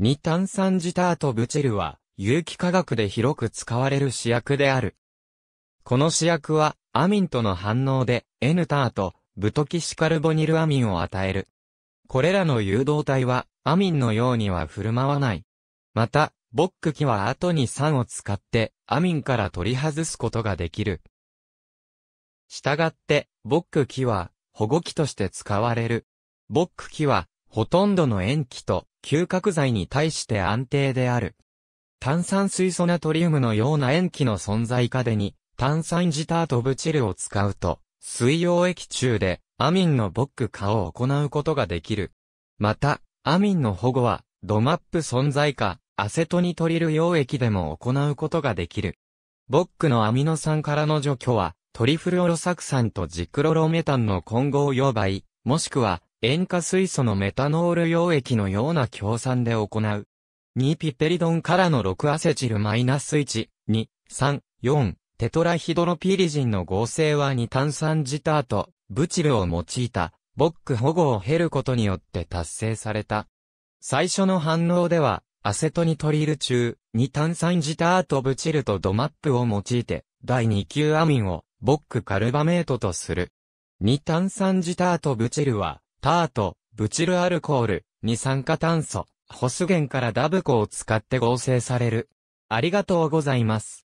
二炭酸ジターとブチルは、有機化学で広く使われる試薬である。この試薬は、アミンとの反応で、N ターと、ブトキシカルボニルアミンを与える。これらの誘導体は、アミンのようには振る舞わない。また、ボック機は後に酸を使って、アミンから取り外すことができる。したがって、ボック機は、保護機として使われる。ボック機は、ほとんどの塩基と吸殻剤に対して安定である。炭酸水素ナトリウムのような塩基の存在下でに、炭酸ジタートブチルを使うと、水溶液中でアミンのボック化を行うことができる。また、アミンの保護は、ドマップ存在化、アセトニトリル溶液でも行うことができる。ボックのアミノ酸からの除去は、トリフルオロサク酸とジクロロメタンの混合溶媒、もしくは塩化水素のメタノール溶液のような強酸で行う。2ピペリドンからの6アセチルマイナス1、2、3、4、テトラヒドロピリジンの合成は2炭酸ジターとブチルを用いた、ボック保護を経ることによって達成された。最初の反応では、アセトニトリル中、2炭酸ジターとブチルとドマップを用いて、第2級アミンを、ボックカルバメートとする。2炭酸ジターとブチルは、タート、ブチルアルコール、二酸化炭素、ホス源からダブコを使って合成される。ありがとうございます。